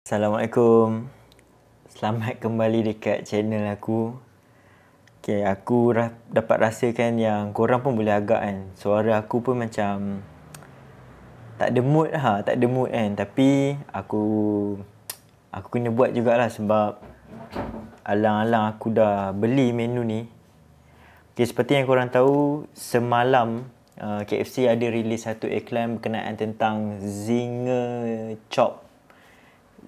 Assalamualaikum Selamat kembali dekat channel aku Okay, aku ra- dapat rasakan yang korang pun boleh agak kan Suara aku pun macam Tak ada mood ha, tak ada mood kan Tapi aku Aku kena buat jugalah sebab Alang-alang aku dah beli menu ni Okay, seperti yang korang tahu Semalam uh, KFC ada rilis satu iklan berkenaan tentang Zinger Chop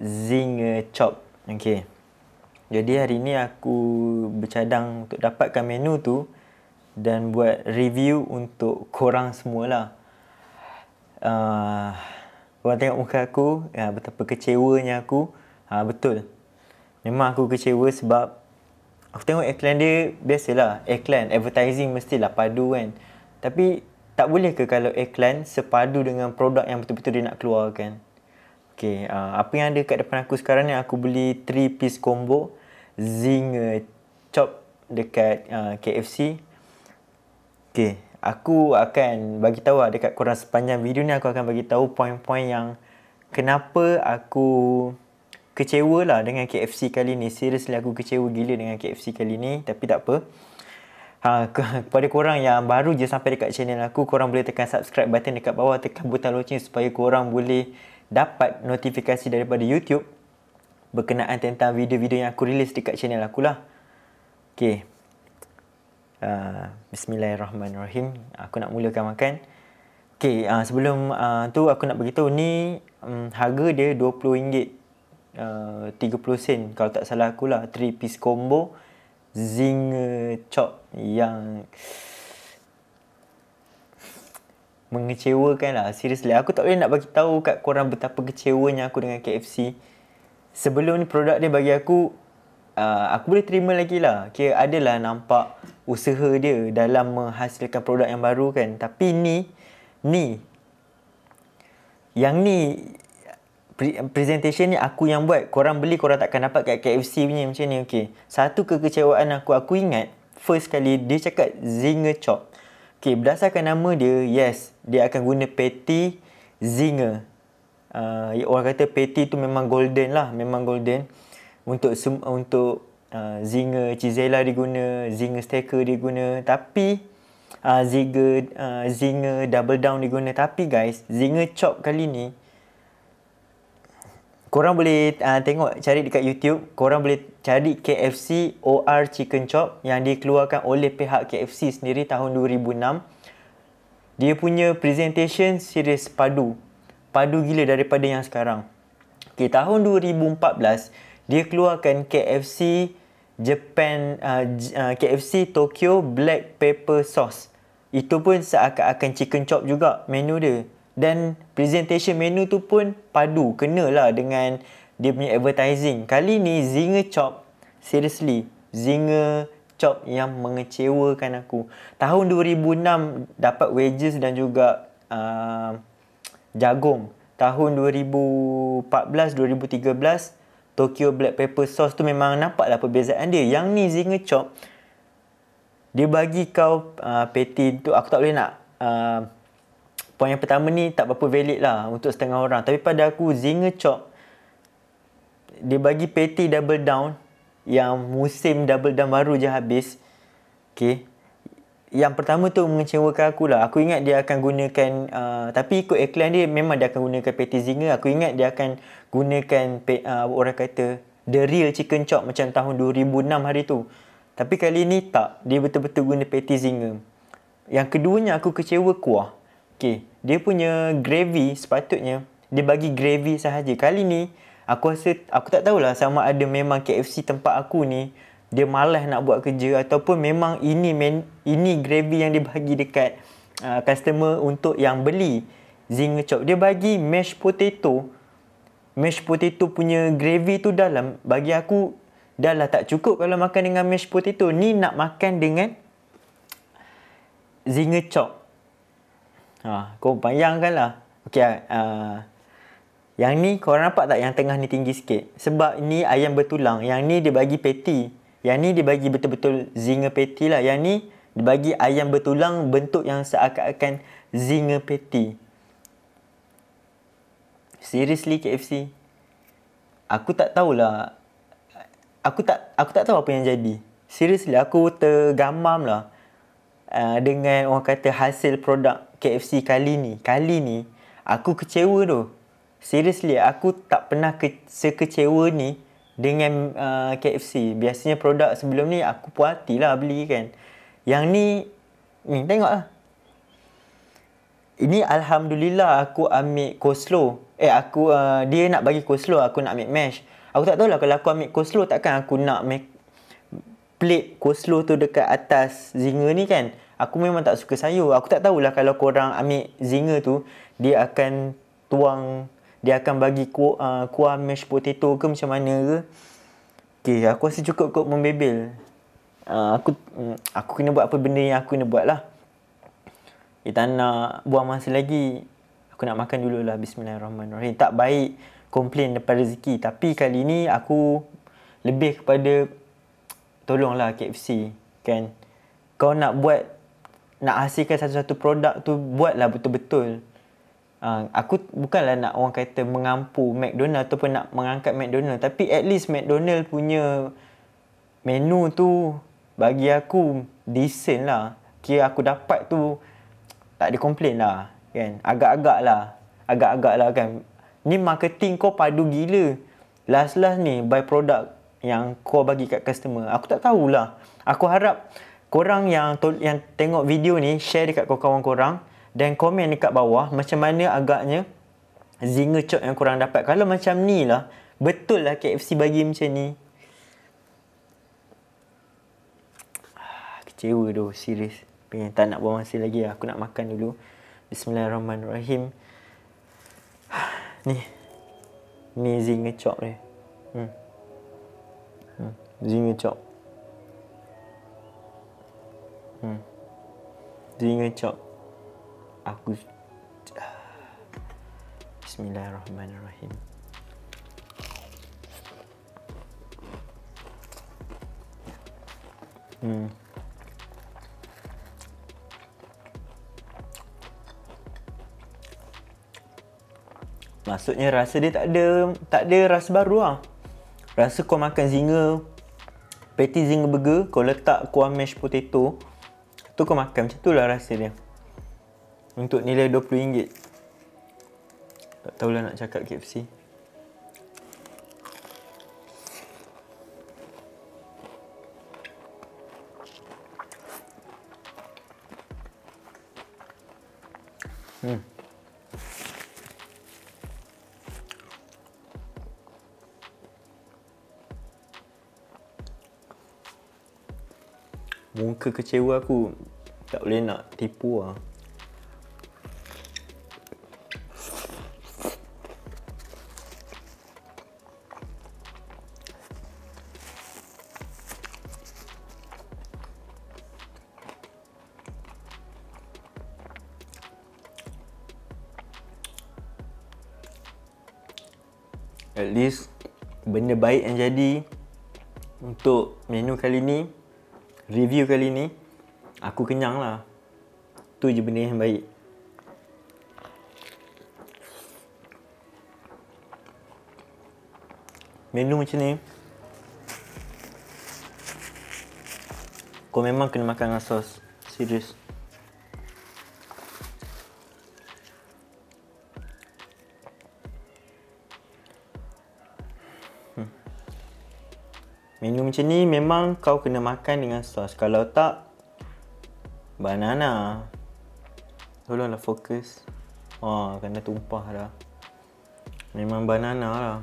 Zinger Chop. Okay. Jadi hari ni aku bercadang untuk dapatkan menu tu dan buat review untuk korang semualah. Uh, korang tengok muka aku, ya, betapa kecewanya aku. Ha, betul. Memang aku kecewa sebab aku tengok iklan dia biasalah. Iklan, advertising mestilah padu kan. Tapi tak boleh ke kalau iklan sepadu dengan produk yang betul-betul dia nak keluarkan? Okay, uh, apa yang ada kat depan aku sekarang ni aku beli 3 piece combo zing chop dekat uh, KFC. Okay, aku akan bagi tahu lah dekat korang sepanjang video ni aku akan bagi tahu poin-poin yang kenapa aku kecewa lah dengan KFC kali ni. Seriously aku kecewa gila dengan KFC kali ni tapi tak apa. Ha, kepada korang yang baru je sampai dekat channel aku, korang boleh tekan subscribe button dekat bawah, tekan butang loceng supaya korang boleh dapat notifikasi daripada YouTube berkenaan tentang video-video yang aku rilis dekat channel aku lah. Okay. Uh, Bismillahirrahmanirrahim. Aku nak mulakan makan. Okay, uh, sebelum uh, tu aku nak beritahu ni um, harga dia RM20. Uh, 30 sen kalau tak salah aku lah 3 piece combo zinger chop yang mengecewakan lah seriously aku tak boleh nak bagi tahu kat korang betapa kecewanya aku dengan KFC sebelum ni produk dia bagi aku uh, aku boleh terima lagi lah kira adalah nampak usaha dia dalam menghasilkan produk yang baru kan tapi ni ni yang ni presentation ni aku yang buat korang beli korang takkan dapat kat KFC punya macam ni okey satu kekecewaan aku aku ingat first kali dia cakap zinger chop Okay, berdasarkan nama dia, yes, dia akan guna patty zinger. Uh, orang kata patty tu memang golden lah, memang golden. Untuk sum, untuk uh, zinger Cizella diguna, zinger steaker diguna, tapi uh, zinger uh, zinger double down diguna. Tapi guys, zinger chop kali ni korang boleh uh, tengok cari dekat YouTube korang boleh cari KFC OR Chicken Chop yang dikeluarkan oleh pihak KFC sendiri tahun 2006 dia punya presentation series padu padu gila daripada yang sekarang okay, tahun 2014 dia keluarkan KFC Japan uh, ah, ah, KFC Tokyo Black Pepper Sauce itu pun seakan-akan chicken chop juga menu dia dan presentation menu tu pun padu kena lah dengan dia punya advertising kali ni zinger chop seriously zinger chop yang mengecewakan aku tahun 2006 dapat wages dan juga uh, jagung tahun 2014 2013 Tokyo Black Pepper Sauce tu memang nampak lah perbezaan dia yang ni zinger chop dia bagi kau uh, patty tu aku tak boleh nak uh, poin yang pertama ni tak berapa valid lah untuk setengah orang. Tapi pada aku, Zinger Chok, dia bagi peti double down yang musim double down baru je habis. Okay. Yang pertama tu mengecewakan aku lah. Aku ingat dia akan gunakan, uh, tapi ikut iklan dia memang dia akan gunakan peti Zinger. Aku ingat dia akan gunakan uh, orang kata the real chicken chop macam tahun 2006 hari tu. Tapi kali ni tak. Dia betul-betul guna peti zinger. Yang keduanya aku kecewa kuah. Okay dia punya gravy sepatutnya dia bagi gravy sahaja. Kali ni aku rasa aku tak tahulah sama ada memang KFC tempat aku ni dia malas nak buat kerja ataupun memang ini men ini gravy yang dia bagi dekat uh, customer untuk yang beli Zinger Chop. Dia bagi mashed potato. Mashed potato punya gravy tu dalam bagi aku dah lah tak cukup kalau makan dengan mashed potato. Ni nak makan dengan Zinger Chop. Ha, kau panjangkan lah. okay, uh, yang ni kau nampak tak yang tengah ni tinggi sikit? Sebab ni ayam bertulang. Yang ni dia bagi peti, Yang ni dia bagi betul-betul zinger peti lah. Yang ni dia bagi ayam bertulang bentuk yang seakan-akan zinger peti. Seriously KFC? Aku tak tahulah. Aku tak aku tak tahu apa yang jadi. Seriously aku tergamam lah. Uh, dengan orang kata hasil produk KFC kali ni Kali ni Aku kecewa tu Seriously Aku tak pernah ke- sekecewa ni Dengan uh, KFC Biasanya produk sebelum ni Aku puas hati lah beli kan Yang ni Ni tengok lah Ini Alhamdulillah Aku ambil Koslo Eh aku uh, Dia nak bagi Koslo Aku nak ambil mesh Aku tak tahu lah Kalau aku ambil Koslo Takkan aku nak make plate Koslo tu dekat atas zinger ni kan aku memang tak suka sayur. Aku tak tahulah kalau korang ambil zinger tu, dia akan tuang, dia akan bagi ku, uh, kuah mashed potato ke macam mana ke. Okay, aku rasa cukup kot membebel. Uh, aku um, aku kena buat apa benda yang aku kena buat lah. Eh, tak nak buang masa lagi. Aku nak makan dulu lah. Bismillahirrahmanirrahim. Tak baik komplain depan rezeki. Tapi kali ni aku lebih kepada tolonglah KFC. Kan? Kau nak buat nak hasilkan satu-satu produk tu buatlah betul-betul. Uh, aku bukanlah nak orang kata mengampu McDonald ataupun nak mengangkat McDonald tapi at least McDonald punya menu tu bagi aku decent lah. Kira aku dapat tu tak ada komplain lah kan. Agak-agak lah. Agak-agak lah kan. Ni marketing kau padu gila. Last-last ni buy product yang kau bagi kat customer. Aku tak tahulah. Aku harap korang yang to- yang tengok video ni share dekat kawan-kawan korang dan komen dekat bawah macam mana agaknya zinga chop yang korang dapat kalau macam ni lah betul lah KFC bagi macam ni ah, kecewa doh serius pengen tak nak buang masa lagi lah. aku nak makan dulu bismillahirrahmanirrahim ah, ni ni zinga chop ni hmm hmm zinga chop Hmm. Dia ingat cak aku Bismillahirrahmanirrahim. Hmm. Maksudnya rasa dia tak ada tak ada rasa baru lah. Rasa kau makan zinger patty zinger burger kau letak kuah mashed potato Tu kau makan macam tu lah rasa dia Untuk nilai RM20 Tak tahulah nak cakap KFC kekecewa aku tak boleh nak tipu lah At least benda baik yang jadi untuk menu kali ni review kali ni Aku kenyang lah Tu je benda yang baik Menu macam ni Kau memang kena makan dengan sos Serius Menu macam ni memang kau kena makan dengan sos. Kalau tak, banana. Tolonglah fokus. Wah, kena tumpah dah. Memang banana lah.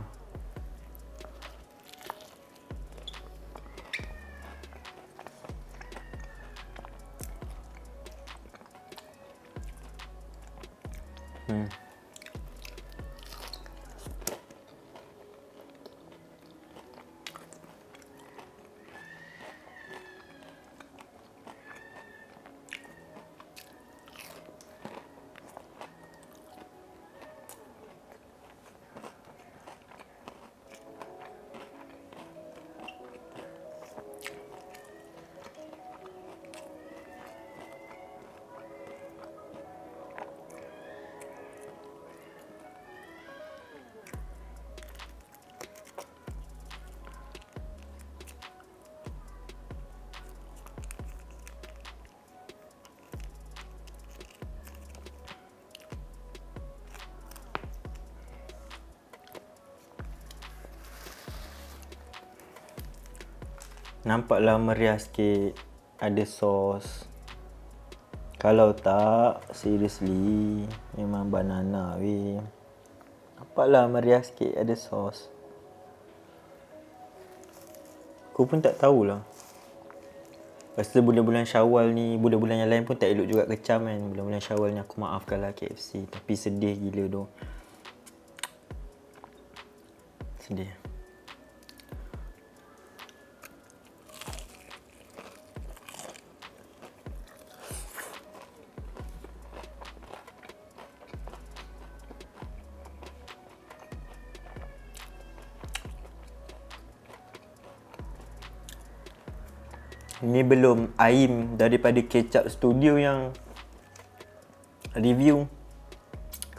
Nampaklah meriah sikit Ada sos Kalau tak Seriously Memang banana weh Nampaklah meriah sikit Ada sos Aku pun tak tahulah Lepas tu bulan-bulan syawal ni Bulan-bulan yang lain pun tak elok juga kecam kan Bulan-bulan syawal ni aku maafkan lah KFC Tapi sedih gila tu Sedih Ini belum Aim daripada Ketchup Studio yang review.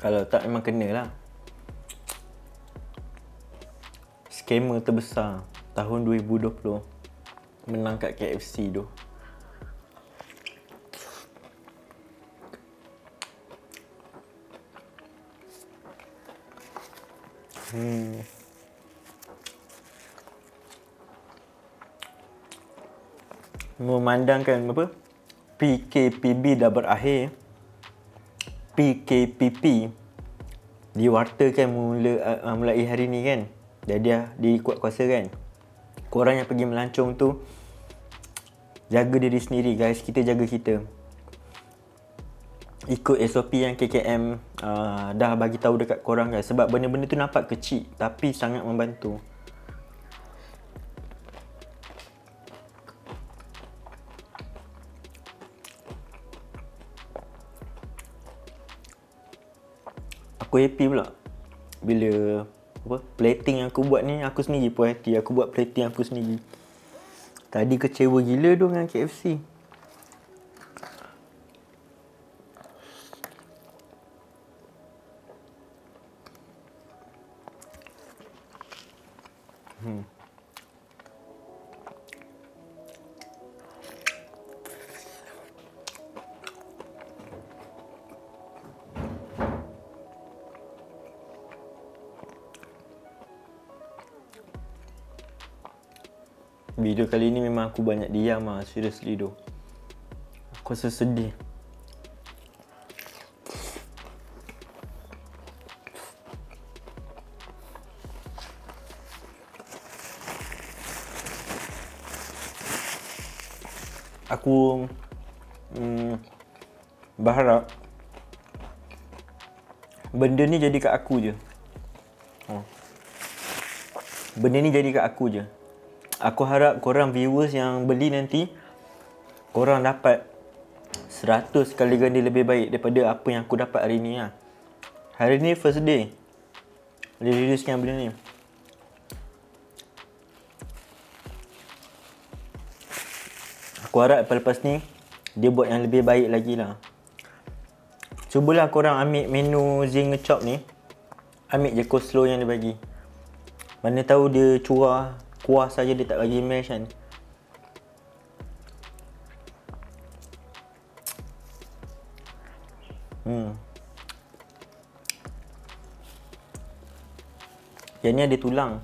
Kalau tak memang kenalah. Skamer terbesar tahun 2020 menang kat KFC tu. Hmm. memandangkan apa PKPB dah berakhir PKPP diwartakan mula uh, mulai hari ni kan dia dia kuat kuasa kan korang yang pergi melancung tu jaga diri sendiri guys kita jaga kita ikut SOP yang KKM uh, dah bagi tahu dekat korang guys sebab benda-benda tu nampak kecil tapi sangat membantu aku happy pula bila apa plating yang aku buat ni aku sendiri puas hati aku buat plating aku sendiri tadi kecewa gila tu dengan KFC Hmm. video kali ni memang aku banyak diam lah seriously tu aku rasa sedih aku hmm, berharap benda ni jadi kat aku je ha. benda ni jadi kat aku je aku harap korang viewers yang beli nanti korang dapat 100 kali ganda lebih baik daripada apa yang aku dapat hari ni lah. Hari ni first day. Dia reduce benda ni. Aku harap lepas, lepas ni dia buat yang lebih baik lagi lah. Cubalah korang ambil menu Zinger Chop ni. Ambil je coleslaw yang dia bagi. Mana tahu dia curah puas saja dia tak bagi mesh kan hmm. yang ni ada tulang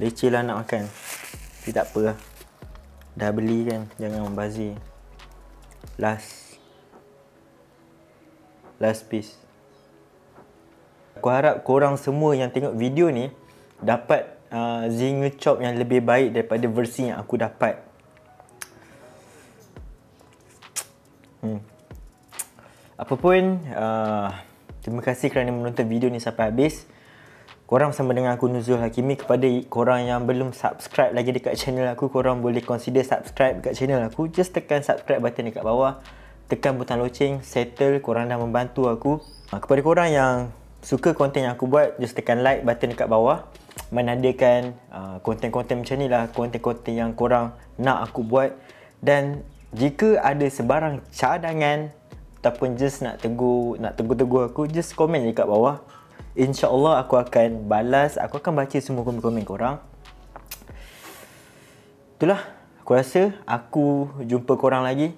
leceh lah nak makan tapi tak apa lah. dah beli kan jangan membazir last last piece aku harap korang semua yang tengok video ni dapat uh, zinger chop yang lebih baik daripada versi yang aku dapat. Hmm. Apa pun, uh, terima kasih kerana menonton video ni sampai habis. Korang sama dengan aku Nuzul Hakimi kepada korang yang belum subscribe lagi dekat channel aku, korang boleh consider subscribe dekat channel aku. Just tekan subscribe button dekat bawah, tekan butang loceng, settle, korang dah membantu aku. Uh, kepada korang yang suka konten yang aku buat, just tekan like button dekat bawah menandakan uh, konten-konten uh, macam ni lah konten-konten yang korang nak aku buat dan jika ada sebarang cadangan ataupun just nak tegur nak tegur-tegur aku just komen je kat bawah insyaAllah aku akan balas aku akan baca semua komen-komen korang itulah aku rasa aku jumpa korang lagi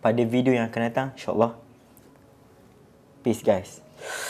pada video yang akan datang insyaAllah peace guys